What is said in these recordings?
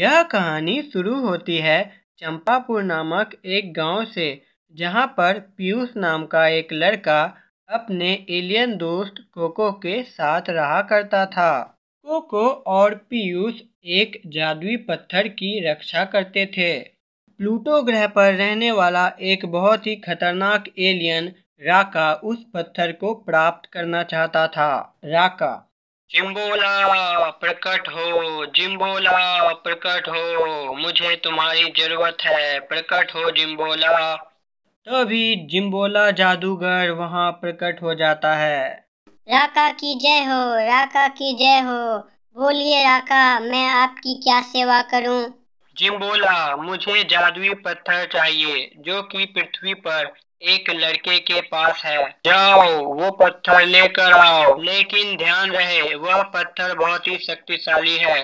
यह कहानी शुरू होती है चंपापुर नामक एक गांव से जहां पर पीयूष नाम का एक लड़का अपने एलियन दोस्त कोको के साथ रहा करता था कोको और पीयूष एक जादुई पत्थर की रक्षा करते थे प्लूटो ग्रह पर रहने वाला एक बहुत ही खतरनाक एलियन राका उस पत्थर को प्राप्त करना चाहता था राका जिम्बोला प्रकट हो जिम्बोला प्रकट हो मुझे तुम्हारी जरूरत है प्रकट हो जिम्बोला तभी तो जिम्बोला जादूगर वहाँ प्रकट हो जाता है राका की जय हो राका की जय हो बोलिए राका मैं आपकी क्या सेवा करूँ जिम्बोला मुझे जादुई पत्थर चाहिए जो कि पृथ्वी पर एक लड़के के पास है जाओ वो पत्थर लेकर आओ लेकिन ध्यान रहे वह पत्थर बहुत ही शक्तिशाली है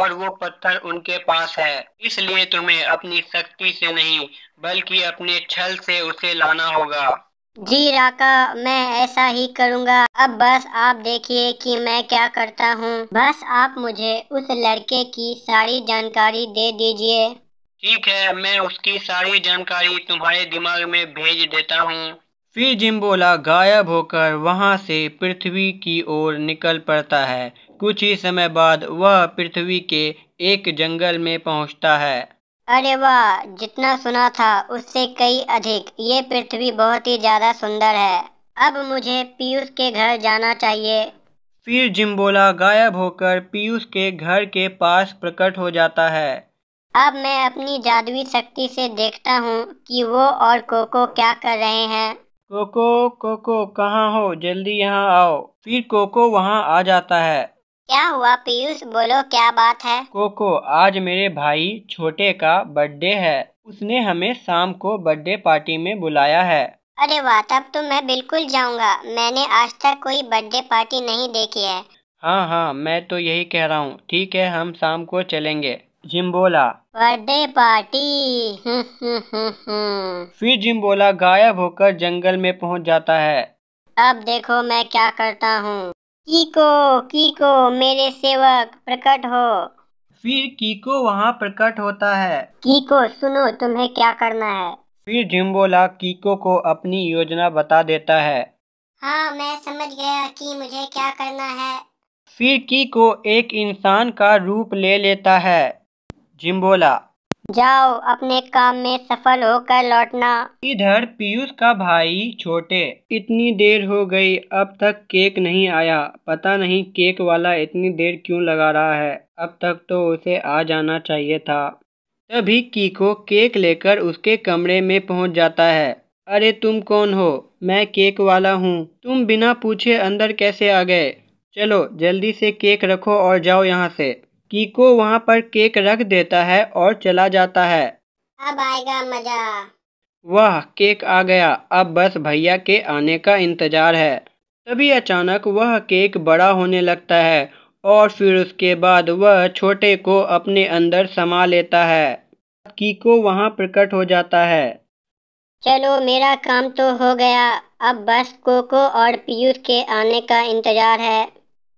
और वो पत्थर उनके पास है इसलिए तुम्हें अपनी शक्ति से नहीं बल्कि अपने छल से उसे लाना होगा जी राका मैं ऐसा ही करूँगा अब बस आप देखिए कि मैं क्या करता हूँ बस आप मुझे उस लड़के की सारी जानकारी दे दीजिए ठीक है मैं उसकी सारी जानकारी तुम्हारे दिमाग में भेज देता हूँ फिर जिम्बोला गायब होकर वहाँ से पृथ्वी की ओर निकल पड़ता है कुछ ही समय बाद वह पृथ्वी के एक जंगल में पहुँचता है अरे वाह जितना सुना था उससे कई अधिक ये पृथ्वी बहुत ही ज़्यादा सुंदर है अब मुझे पीयूष के घर जाना चाहिए फिर जिम्बोला गायब होकर पीयूष के घर के पास प्रकट हो जाता है अब मैं अपनी जादुई शक्ति से देखता हूँ कि वो और कोको क्या कर रहे हैं कोको कोको कहाँ हो जल्दी यहाँ आओ फिर कोको वहाँ आ जाता है क्या हुआ पीयूष बोलो क्या बात है कोको आज मेरे भाई छोटे का बर्थडे है उसने हमें शाम को बर्थडे पार्टी में बुलाया है अरे वाह तब तो मैं बिल्कुल जाऊंगा मैंने आज तक कोई बर्थडे पार्टी नहीं देखी है हाँ हाँ मैं तो यही कह रहा हूँ ठीक है हम शाम को चलेंगे जिम बोला बर्थडे पार्टी फिर जिम बोला गायब होकर जंगल में पहुंच जाता है अब देखो मैं क्या करता हूँ कीको कीको मेरे सेवक प्रकट हो फिर कीको वहाँ प्रकट होता है कीको सुनो तुम्हें क्या करना है फिर जिम्बोला कीको को अपनी योजना बता देता है हाँ मैं समझ गया कि मुझे क्या करना है फिर कीको एक इंसान का रूप ले लेता है जिम बोला जाओ अपने काम में सफल होकर लौटना इधर पीयूष का भाई छोटे इतनी देर हो गई अब तक केक नहीं आया पता नहीं केक वाला इतनी देर क्यों लगा रहा है अब तक तो उसे आ जाना चाहिए था तभी कीको केक लेकर उसके कमरे में पहुंच जाता है अरे तुम कौन हो मैं केक वाला हूँ तुम बिना पूछे अंदर कैसे आ गए चलो जल्दी से केक रखो और जाओ यहाँ से कीको वहाँ पर केक रख देता है और चला जाता है अब आएगा मजा वाह केक आ गया अब बस भैया के आने का इंतजार है तभी अचानक वह केक बड़ा होने लगता है और फिर उसके बाद वह छोटे को अपने अंदर समा लेता है कीको वहाँ प्रकट हो जाता है चलो मेरा काम तो हो गया अब बस कोको और पीयूष के आने का इंतजार है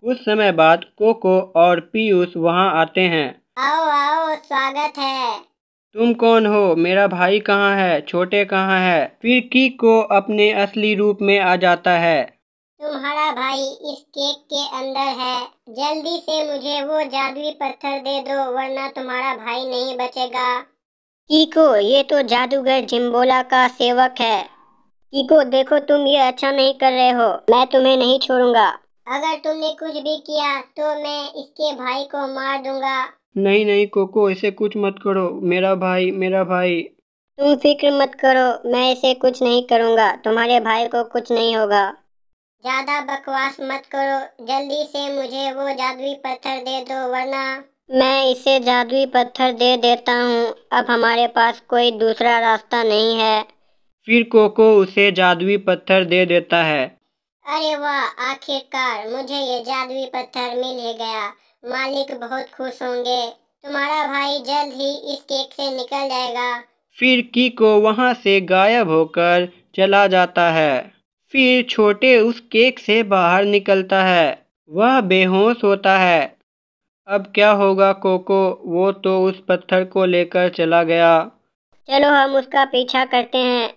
कुछ समय बाद कोको और पीयूष वहाँ आते हैं आओ आओ स्वागत है तुम कौन हो मेरा भाई कहाँ है छोटे कहाँ है फिर की को अपने असली रूप में आ जाता है तुम्हारा भाई इस केक के अंदर है जल्दी से मुझे वो जादुई पत्थर दे दो वरना तुम्हारा भाई नहीं बचेगा कीको ये तो जादूगर जिम्बोला का सेवक है कीको देखो तुम ये अच्छा नहीं कर रहे हो मैं तुम्हें नहीं छोड़ूंगा अगर तुमने कुछ भी किया तो मैं इसके भाई को मार दूंगा नहीं नहीं कोको ऐसे कुछ मत करो मेरा भाई मेरा भाई तुम फिक्र मत करो मैं ऐसे कुछ नहीं करूंगा तुम्हारे भाई को कुछ नहीं होगा ज्यादा बकवास मत करो जल्दी से मुझे वो जादुई पत्थर दे दो वरना मैं इसे जादुई पत्थर दे देता हूँ अब हमारे पास कोई दूसरा रास्ता नहीं है फिर कोको उसे जादुई पत्थर दे देता है अरे वाह आखिरकार मुझे ये जादुई पत्थर मिल ही गया मालिक बहुत खुश होंगे तुम्हारा भाई जल्द ही इस केक से निकल जाएगा फिर को वहाँ से गायब होकर चला जाता है फिर छोटे उस केक से बाहर निकलता है वह बेहोश होता है अब क्या होगा कोको वो तो उस पत्थर को लेकर चला गया चलो हम उसका पीछा करते हैं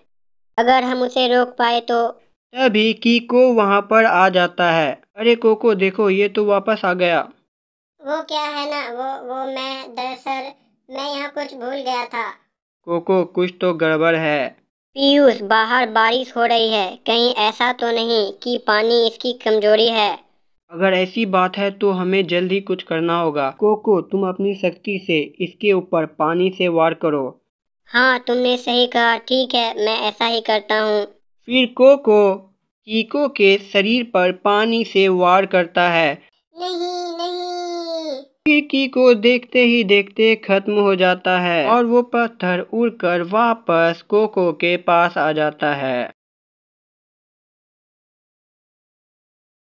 अगर हम उसे रोक पाए तो तभी कीको वहाँ पर आ जाता है अरे कोको देखो ये तो वापस आ गया वो क्या है ना वो वो मैं दरअसल मैं यहाँ कुछ भूल गया था कोको कुछ तो गड़बड़ है पीयूष बाहर बारिश हो रही है कहीं ऐसा तो नहीं कि पानी इसकी कमजोरी है अगर ऐसी बात है तो हमें जल्द ही कुछ करना होगा कोको तुम अपनी शक्ति से इसके ऊपर पानी से वार करो हाँ तुमने सही कहा ठीक है मैं ऐसा ही करता हूँ फिर कोको कीको के शरीर पर पानी से वार करता है नहीं नहीं फिर कीको देखते ही देखते खत्म हो जाता है और वो पत्थर उड़कर वापस कोको के पास आ जाता है